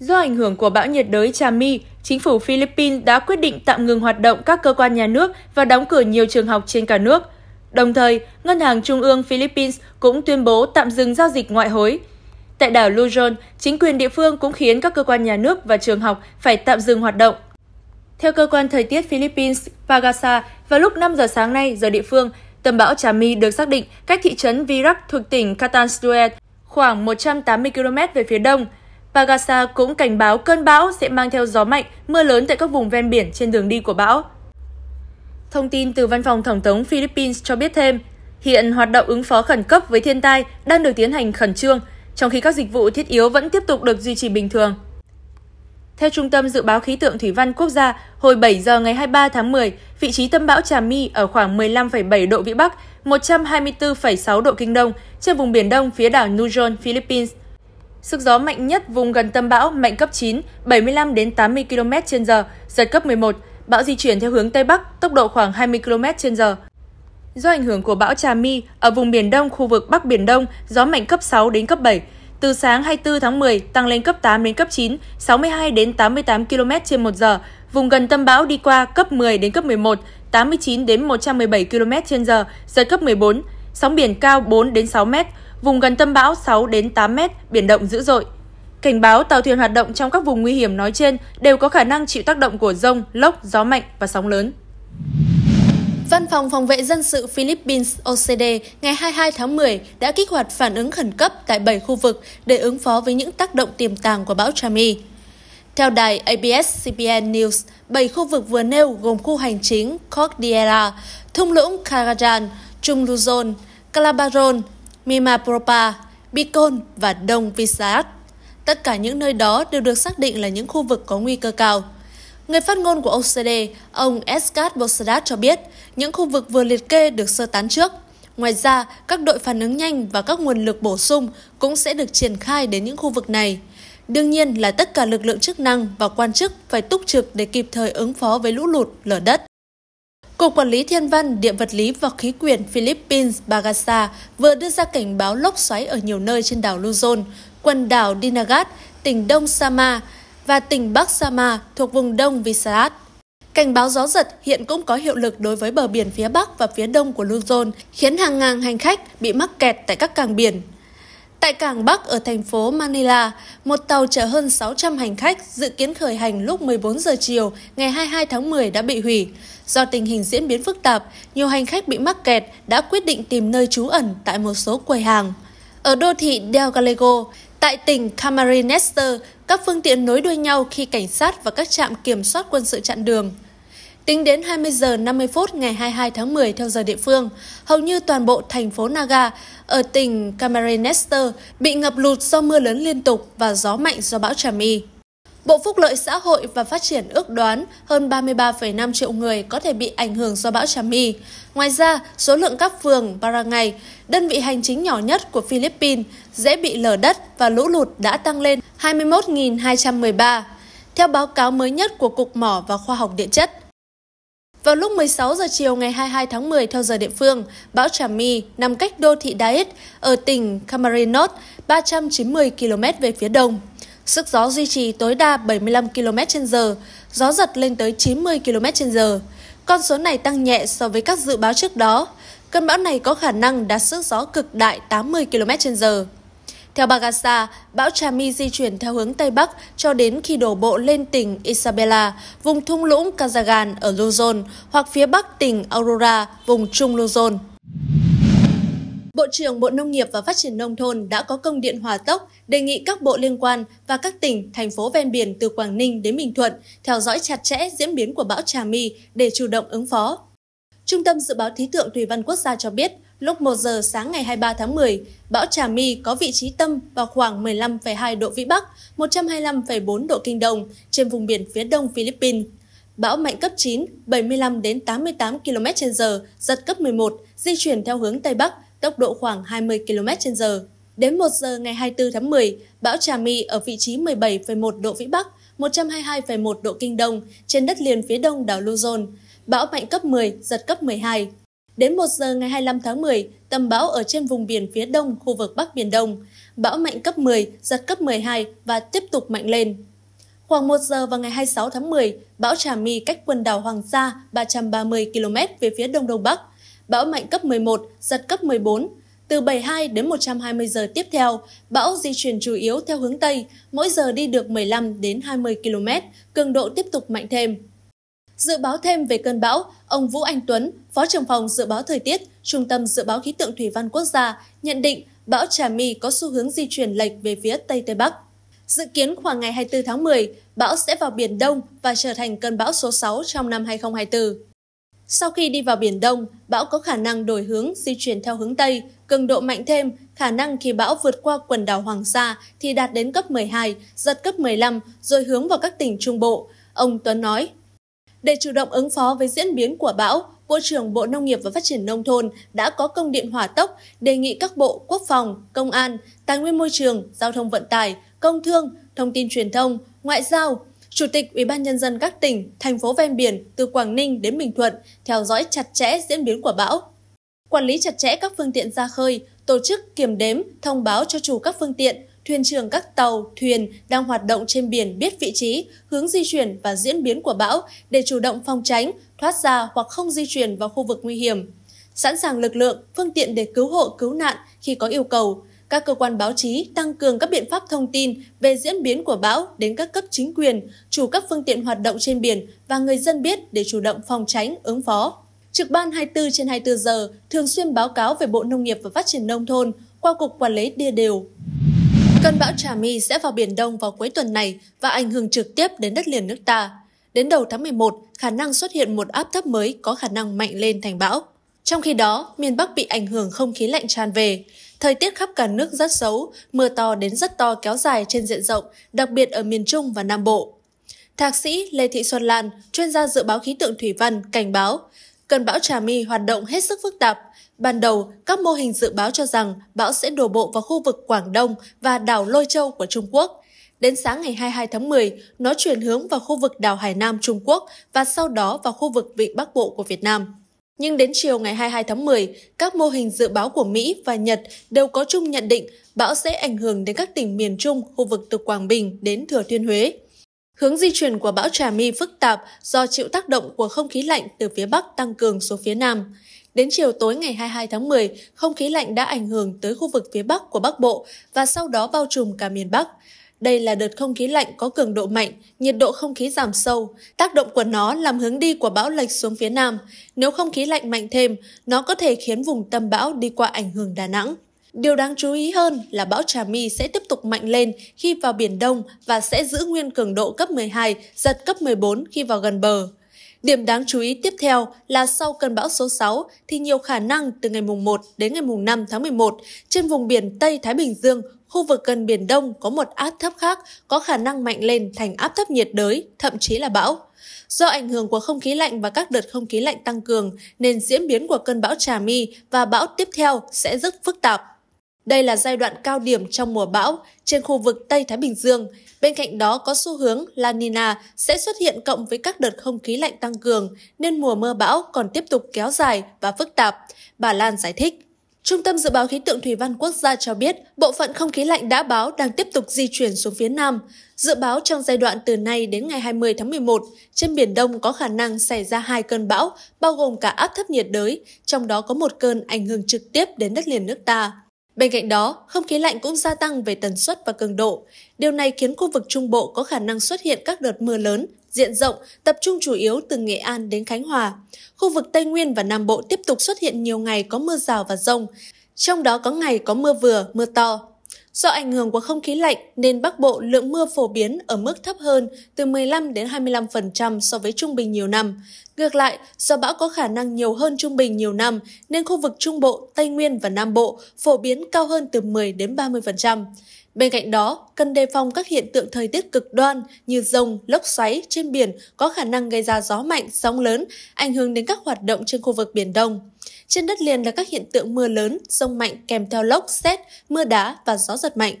Do ảnh hưởng của bão nhiệt đới Chami, chính phủ Philippines đã quyết định tạm ngừng hoạt động các cơ quan nhà nước và đóng cửa nhiều trường học trên cả nước. Đồng thời, Ngân hàng Trung ương Philippines cũng tuyên bố tạm dừng giao dịch ngoại hối. Tại đảo Luzon, chính quyền địa phương cũng khiến các cơ quan nhà nước và trường học phải tạm dừng hoạt động. Theo cơ quan thời tiết Philippines Pagasa, vào lúc 5 giờ sáng nay giờ địa phương Tâm bão Trà My được xác định cách thị trấn Virak thuộc tỉnh Katansuet khoảng 180 km về phía đông. Pagasa cũng cảnh báo cơn bão sẽ mang theo gió mạnh, mưa lớn tại các vùng ven biển trên đường đi của bão. Thông tin từ Văn phòng Tổng thống Philippines cho biết thêm, hiện hoạt động ứng phó khẩn cấp với thiên tai đang được tiến hành khẩn trương, trong khi các dịch vụ thiết yếu vẫn tiếp tục được duy trì bình thường. Theo Trung tâm Dự báo Khí tượng Thủy văn Quốc gia, hồi 7 giờ ngày 23 tháng 10, vị trí tâm bão Trà My ở khoảng 15,7 độ Vĩ Bắc, 124,6 độ Kinh Đông, trên vùng Biển Đông phía đảo Nujon, Philippines. Sức gió mạnh nhất vùng gần tâm bão mạnh cấp 9, 75 đến 80 km h giật cấp 11. Bão di chuyển theo hướng Tây Bắc, tốc độ khoảng 20 km h Do ảnh hưởng của bão Trà My, ở vùng Biển Đông, khu vực Bắc Biển Đông, gió mạnh cấp 6 đến cấp 7, từ sáng 24 tháng 10, tăng lên cấp 8 đến cấp 9, 62 đến 88 km trên 1 giờ. Vùng gần tâm bão đi qua cấp 10 đến cấp 11, 89 đến 117 km trên giờ, giật cấp 14. Sóng biển cao 4 đến 6 m, vùng gần tâm bão 6 đến 8 m, biển động dữ dội. Cảnh báo tàu thuyền hoạt động trong các vùng nguy hiểm nói trên đều có khả năng chịu tác động của rông, lốc, gió mạnh và sóng lớn. Văn phòng Phòng vệ Dân sự Philippines OCD ngày 22 tháng 10 đã kích hoạt phản ứng khẩn cấp tại 7 khu vực để ứng phó với những tác động tiềm tàng của bão Chami. Theo đài ABS-CBN News, 7 khu vực vừa nêu gồm khu hành chính Cordillera, thung lũng Cagayan, Trung Luzon, Calabaron, Mimapropa, Bicol và Đông Visayas. Tất cả những nơi đó đều được xác định là những khu vực có nguy cơ cao. Người phát ngôn của OCD, ông Eskat Bosadat cho biết, những khu vực vừa liệt kê được sơ tán trước. Ngoài ra, các đội phản ứng nhanh và các nguồn lực bổ sung cũng sẽ được triển khai đến những khu vực này. Đương nhiên là tất cả lực lượng chức năng và quan chức phải túc trực để kịp thời ứng phó với lũ lụt, lở đất. Cục Quản lý Thiên văn, Địa vật lý và Khí quyển Philippines Bagasa vừa đưa ra cảnh báo lốc xoáy ở nhiều nơi trên đảo Luzon, quần đảo Dinagat, tỉnh Đông Sama, và tỉnh Bắc Sama thuộc vùng đông Visayas. Cảnh báo gió giật hiện cũng có hiệu lực đối với bờ biển phía Bắc và phía Đông của Luzon, khiến hàng ngàn hành khách bị mắc kẹt tại các cảng biển. Tại cảng Bắc ở thành phố Manila, một tàu chở hơn 600 hành khách dự kiến khởi hành lúc 14 giờ chiều ngày 22 tháng 10 đã bị hủy. Do tình hình diễn biến phức tạp, nhiều hành khách bị mắc kẹt đã quyết định tìm nơi trú ẩn tại một số quầy hàng. Ở đô thị Del Gallego, Tại tỉnh Kamarinester, các phương tiện nối đuôi nhau khi cảnh sát và các trạm kiểm soát quân sự chặn đường. Tính đến 20 giờ 50 phút ngày 22 tháng 10 theo giờ địa phương, hầu như toàn bộ thành phố Naga ở tỉnh Kamarinester bị ngập lụt do mưa lớn liên tục và gió mạnh do bão Trà Bộ Phúc lợi Xã hội và Phát triển ước đoán hơn 33,5 triệu người có thể bị ảnh hưởng do bão Chami. Ngoài ra, số lượng các phường Barangay, đơn vị hành chính nhỏ nhất của Philippines, dễ bị lở đất và lũ lụt đã tăng lên 21.213, theo báo cáo mới nhất của Cục Mỏ và Khoa học Địa chất. Vào lúc 16 giờ chiều ngày 22 tháng 10 theo giờ địa phương, bão Trà nằm cách đô thị Daet ở tỉnh Camarines North 390 km về phía đông. Sức gió duy trì tối đa 75 km h gió giật lên tới 90 km h Con số này tăng nhẹ so với các dự báo trước đó. Cơn bão này có khả năng đạt sức gió cực đại 80 km h Theo Bagasa, bão Chami di chuyển theo hướng Tây Bắc cho đến khi đổ bộ lên tỉnh Isabela, vùng thung lũng Kazagan ở Luzon, hoặc phía Bắc tỉnh Aurora, vùng Trung Luzon. Bộ trưởng Bộ Nông nghiệp và Phát triển Nông thôn đã có công điện hòa tốc đề nghị các bộ liên quan và các tỉnh, thành phố ven biển từ Quảng Ninh đến Bình Thuận theo dõi chặt chẽ diễn biến của bão Trà My để chủ động ứng phó. Trung tâm Dự báo Khí tượng Thủy văn Quốc gia cho biết, lúc 1 giờ sáng ngày 23 tháng 10, bão Trà My có vị trí tâm vào khoảng 15,2 độ Vĩ Bắc, 125,4 độ Kinh Đông trên vùng biển phía đông Philippines. Bão mạnh cấp 9, 75 đến 88 km/h, giật cấp 11, di chuyển theo hướng Tây Bắc, tốc độ khoảng 20 km/h. Đến 1 giờ ngày 24 tháng 10, bão Trà My ở vị trí 17,1 độ Vĩ Bắc, 122,1 độ Kinh Đông trên đất liền phía đông đảo Luzon. Bão mạnh cấp 10, giật cấp 12. Đến 1 giờ ngày 25 tháng 10, tâm bão ở trên vùng biển phía đông khu vực Bắc Biển Đông. Bão mạnh cấp 10, giật cấp 12 và tiếp tục mạnh lên. Khoảng 1 giờ vào ngày 26 tháng 10, bão Trà My cách quần đảo Hoàng Sa 330 km về phía đông đông bắc, bão mạnh cấp 11, giật cấp 14. Từ 72 đến 120 giờ tiếp theo, bão di chuyển chủ yếu theo hướng Tây, mỗi giờ đi được 15 đến 20 km, cường độ tiếp tục mạnh thêm. Dự báo thêm về cơn bão, ông Vũ Anh Tuấn, Phó trưởng phòng Dự báo Thời tiết, Trung tâm Dự báo Khí tượng Thủy văn Quốc gia, nhận định bão Trà My có xu hướng di chuyển lệch về phía Tây Tây Bắc. Dự kiến khoảng ngày 24 tháng 10, bão sẽ vào Biển Đông và trở thành cơn bão số 6 trong năm 2024. Sau khi đi vào Biển Đông, bão có khả năng đổi hướng, di chuyển theo hướng Tây, cường độ mạnh thêm, khả năng khi bão vượt qua quần đảo Hoàng Sa thì đạt đến cấp 12, giật cấp 15, rồi hướng vào các tỉnh Trung Bộ. Ông Tuấn nói, để chủ động ứng phó với diễn biến của bão, Bộ trưởng Bộ Nông nghiệp và Phát triển Nông thôn đã có công điện hỏa tốc đề nghị các bộ Quốc phòng, Công an, Tài nguyên Môi trường, Giao thông Vận tải, Công thương, Thông tin Truyền thông, Ngoại giao, Chủ tịch Ủy ban nhân dân các tỉnh, thành phố ven biển từ Quảng Ninh đến Bình Thuận theo dõi chặt chẽ diễn biến của bão. Quản lý chặt chẽ các phương tiện ra khơi, tổ chức kiểm đếm, thông báo cho chủ các phương tiện, thuyền trưởng các tàu, thuyền đang hoạt động trên biển biết vị trí, hướng di chuyển và diễn biến của bão để chủ động phòng tránh, thoát ra hoặc không di chuyển vào khu vực nguy hiểm. Sẵn sàng lực lượng, phương tiện để cứu hộ, cứu nạn khi có yêu cầu, các cơ quan báo chí tăng cường các biện pháp thông tin về diễn biến của bão đến các cấp chính quyền, chủ các phương tiện hoạt động trên biển và người dân biết để chủ động phòng tránh, ứng phó. Trực ban 24 trên 24 giờ thường xuyên báo cáo về Bộ Nông nghiệp và Phát triển Nông thôn qua Cục Quản lý Đê đều. Cơn bão Trà My sẽ vào Biển Đông vào cuối tuần này và ảnh hưởng trực tiếp đến đất liền nước ta. Đến đầu tháng 11, khả năng xuất hiện một áp thấp mới có khả năng mạnh lên thành bão. Trong khi đó, miền Bắc bị ảnh hưởng không khí lạnh tràn về. Thời tiết khắp cả nước rất xấu, mưa to đến rất to kéo dài trên diện rộng, đặc biệt ở miền Trung và Nam Bộ. Thạc sĩ Lê Thị Xuân Lan, chuyên gia dự báo khí tượng thủy văn, cảnh báo, cơn bão Trà My hoạt động hết sức phức tạp. Ban đầu, các mô hình dự báo cho rằng bão sẽ đổ bộ vào khu vực Quảng Đông và đảo Lôi Châu của Trung Quốc. Đến sáng ngày 22 tháng 10, nó chuyển hướng vào khu vực đảo Hải Nam Trung Quốc và sau đó vào khu vực Vịnh Bắc Bộ của Việt Nam. Nhưng đến chiều ngày 22 tháng 10, các mô hình dự báo của Mỹ và Nhật đều có chung nhận định bão sẽ ảnh hưởng đến các tỉnh miền Trung, khu vực từ Quảng Bình đến Thừa Thiên Huế. Hướng di chuyển của bão Trà My phức tạp do chịu tác động của không khí lạnh từ phía Bắc tăng cường xuống phía Nam. Đến chiều tối ngày 22 tháng 10, không khí lạnh đã ảnh hưởng tới khu vực phía Bắc của Bắc Bộ và sau đó bao trùm cả miền Bắc. Đây là đợt không khí lạnh có cường độ mạnh, nhiệt độ không khí giảm sâu. Tác động của nó làm hướng đi của bão lệch xuống phía Nam. Nếu không khí lạnh mạnh thêm, nó có thể khiến vùng tâm bão đi qua ảnh hưởng Đà Nẵng. Điều đáng chú ý hơn là bão Trà My sẽ tiếp tục mạnh lên khi vào Biển Đông và sẽ giữ nguyên cường độ cấp 12, giật cấp 14 khi vào gần bờ. Điểm đáng chú ý tiếp theo là sau cơn bão số 6 thì nhiều khả năng từ ngày mùng 1 đến ngày mùng 5 tháng 11 trên vùng biển Tây Thái Bình Dương khu vực gần Biển Đông có một áp thấp khác có khả năng mạnh lên thành áp thấp nhiệt đới, thậm chí là bão. Do ảnh hưởng của không khí lạnh và các đợt không khí lạnh tăng cường, nên diễn biến của cơn bão Trà My và bão tiếp theo sẽ rất phức tạp. Đây là giai đoạn cao điểm trong mùa bão trên khu vực Tây Thái Bình Dương. Bên cạnh đó có xu hướng La Nina sẽ xuất hiện cộng với các đợt không khí lạnh tăng cường, nên mùa mưa bão còn tiếp tục kéo dài và phức tạp, bà Lan giải thích. Trung tâm Dự báo Khí tượng Thủy văn Quốc gia cho biết bộ phận không khí lạnh đã báo đang tiếp tục di chuyển xuống phía Nam. Dự báo trong giai đoạn từ nay đến ngày 20 tháng 11, trên Biển Đông có khả năng xảy ra hai cơn bão, bao gồm cả áp thấp nhiệt đới, trong đó có một cơn ảnh hưởng trực tiếp đến đất liền nước ta. Bên cạnh đó, không khí lạnh cũng gia tăng về tần suất và cường độ. Điều này khiến khu vực Trung Bộ có khả năng xuất hiện các đợt mưa lớn diện rộng, tập trung chủ yếu từ Nghệ An đến Khánh Hòa. Khu vực Tây Nguyên và Nam Bộ tiếp tục xuất hiện nhiều ngày có mưa rào và rông, trong đó có ngày có mưa vừa, mưa to. Do ảnh hưởng của không khí lạnh nên Bắc Bộ lượng mưa phổ biến ở mức thấp hơn từ 15 đến 25% so với trung bình nhiều năm. Ngược lại, do bão có khả năng nhiều hơn trung bình nhiều năm nên khu vực Trung Bộ, Tây Nguyên và Nam Bộ phổ biến cao hơn từ 10 đến 30%. Bên cạnh đó, cần đề phòng các hiện tượng thời tiết cực đoan như rông, lốc xoáy trên biển có khả năng gây ra gió mạnh, sóng lớn, ảnh hưởng đến các hoạt động trên khu vực Biển Đông. Trên đất liền là các hiện tượng mưa lớn, rông mạnh kèm theo lốc, xét, mưa đá và gió giật mạnh.